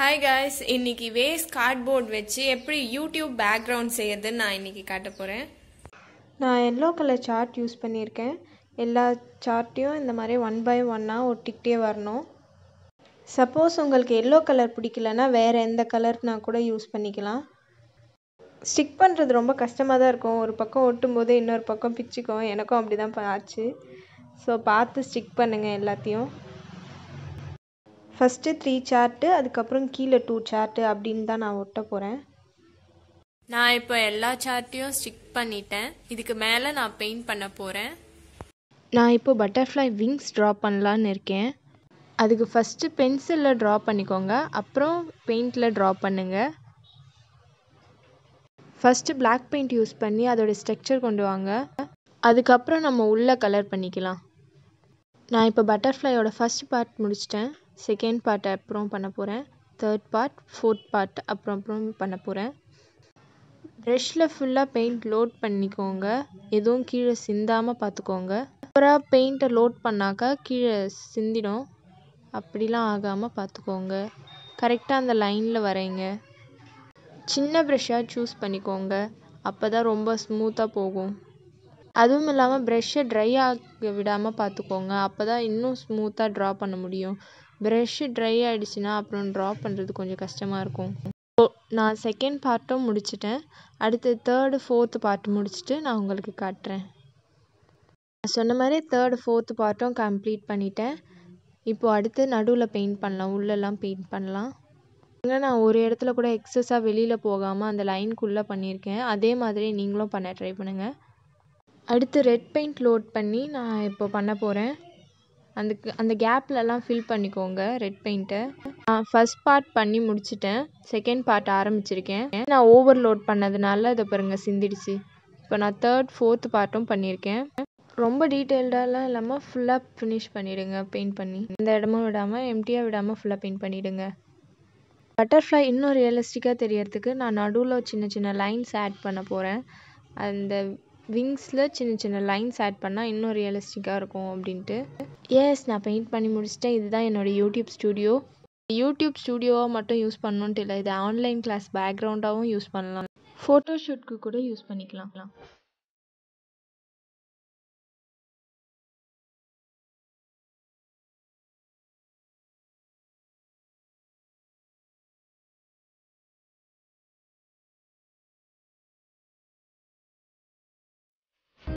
hi guys இன்னைக்கு waste cardboard வச்சு எப்படி யூடியூப் பேக்ரவுண்ட் செய்யறதுன்னு நான் இன்னைக்கு காட்ட போகிறேன் நான் எல்லோ கலர் சார்ட் யூஸ் பண்ணியிருக்கேன் எல்லா சார்ட்டையும் இந்த மாதிரி ஒன் பை ஒன்னாக ஒட்டிக்கிட்டே வரணும் சப்போஸ் உங்களுக்கு எல்லோ கலர் பிடிக்கலன்னா வேறு எந்த கலர்னா கூட யூஸ் பண்ணிக்கலாம் ஸ்டிக் பண்ணுறது ரொம்ப கஷ்டமாக தான் இருக்கும் ஒரு பக்கம் ஒட்டும் போது இன்னொரு பக்கம் பிச்சுக்கும் எனக்கும் அப்படி தான் ஆச்சு ஸோ பார்த்து ஸ்டிக் பண்ணுங்கள் எல்லாத்தையும் ஃபஸ்ட்டு த்ரீ சார்ட்டு அதுக்கப்புறம் கீழே டூ சார்ட்டு அப்படின்னு தான் நான் ஒட்ட போகிறேன் நான் இப்போ எல்லா சார்ட்டையும் ஸ்டிக் பண்ணிட்டேன் இதுக்கு மேலே நான் பெயிண்ட் பண்ண போகிறேன் நான் இப்போ பட்டர்ஃப்ளை விங்ஸ் ட்ரா பண்ணலான்னு இருக்கேன் அதுக்கு ஃபஸ்ட்டு பென்சிலில் ட்ரா பண்ணிக்கோங்க அப்புறம் பெயிண்டில் ட்ரா பண்ணுங்கள் ஃபஸ்ட்டு பிளாக் பெயிண்ட் யூஸ் பண்ணி அதோடய ஸ்ட்ரக்சர் கொண்டு வாங்க அதுக்கப்புறம் நம்ம உள்ளே கலர் பண்ணிக்கலாம் நான் இப்போ பட்டர்ஃப்ளையோட ஃபஸ்ட் பார்ட் முடிச்சிட்டேன் செகண்ட் பார்ட் அப்புறம் பண்ண போகிறேன் தேர்ட் பார்ட் ஃபோர்த் பார்ட் அப்புறம் அப்புறம் பண்ண போகிறேன் ப்ரெஷ்ஷில் ஃபுல்லாக பெயிண்ட் லோட் பண்ணிக்கோங்க எதுவும் கீழே சிந்தாமல் பார்த்துக்கோங்க அப்புறம் பெயிண்ட்டை லோட் பண்ணாக்கா கீழே சிந்திடும் அப்படிலாம் ஆகாமல் பார்த்துக்கோங்க கரெக்டாக அந்த லைனில் வரைங்க சின்ன ப்ரெஷ்ஷாக சூஸ் பண்ணிக்கோங்க அப்போ தான் ரொம்ப ஸ்மூத்தாக போகும் அதுவும் இல்லாமல் ப்ரெஷ்ஷை ட்ரை ஆக விடாமல் பார்த்துக்கோங்க அப்போ தான் இன்னும் ஸ்மூத்தாக ட்ரா பண்ண முடியும் ப்ரெஷ்ஷு ட்ரை ஆகிடுச்சின்னா அப்புறம் ட்ரா பண்ணுறது கொஞ்சம் கஷ்டமாக இருக்கும் ஸோ நான் செகண்ட் பார்ட்டும் முடிச்சிட்டேன் அடுத்து தேர்டு ஃபோர்த்து பார்ட் முடிச்சுட்டு நான் உங்களுக்கு காட்டுறேன் நான் சொன்ன மாதிரி தேர்டு ஃபோர்த்து பார்ட்டும் கம்ப்ளீட் பண்ணிட்டேன் இப்போது அடுத்து நடுவில் பெயிண்ட் பண்ணலாம் உள்ளெல்லாம் பெயிண்ட் பண்ணலாம் ஏன்னா நான் ஒரு இடத்துல கூட எக்ஸஸாக வெளியில் போகாமல் அந்த லைனுக்குள்ளே பண்ணியிருக்கேன் அதே மாதிரி நீங்களும் பண்ண ட்ரை பண்ணுங்கள் அடுத்து ரெட் பெயிண்ட் லோட் பண்ணி நான் இப்போ பண்ண போகிறேன் அதுக்கு அந்த கேப்லலாம் ஃபில் பண்ணிக்கோங்க ரெட் பெயிண்ட்டை நான் ஃபஸ்ட் பார்ட் பண்ணி முடிச்சிட்டேன் செகண்ட் பார்ட் ஆரம்பிச்சிருக்கேன் நான் ஓவர்லோட் பண்ணதுனால இதை பாருங்கள் சிந்திடுச்சு இப்போ நான் தேர்ட் ஃபோர்த் பார்ட்டும் பண்ணியிருக்கேன் ரொம்ப டீட்டெயில்டாலாம் இல்லாமல் ஃபுல்லாக ஃபினிஷ் பண்ணிவிடுங்க பெயிண்ட் பண்ணி இந்த இடமும் விடாமல் எம்டியாக விடாமல் ஃபுல்லாக பெயிண்ட் பண்ணிவிடுங்க பட்டர்ஃப்ளை இன்னும் ரியலிஸ்டிக்காக தெரியறதுக்கு நான் நடுவில் சின்ன சின்ன லைன்ஸ் ஆட் பண்ண போகிறேன் அந்த விங்ஸில் சின்ன சின்ன லைன்ஸ் ஆட் பண்ணால் இன்னும் ரியலிஸ்டிக்காக இருக்கும் அப்படின்ட்டு எஸ் நான் பெயிண்ட் பண்ணி முடிச்சுட்டேன் இதுதான் என்னோடய யூடியூப் ஸ்டூடியோ யூடியூப் ஸ்டூடியோவாக மட்டும் யூஸ் பண்ணணுன்ட்டு இல்லை இது ஆன்லைன் கிளாஸ் பேக்ரவுண்டாகவும் யூஸ் பண்ணலாம் ஃபோட்டோஷூட்க்கு கூட யூஸ் பண்ணிக்கலாம்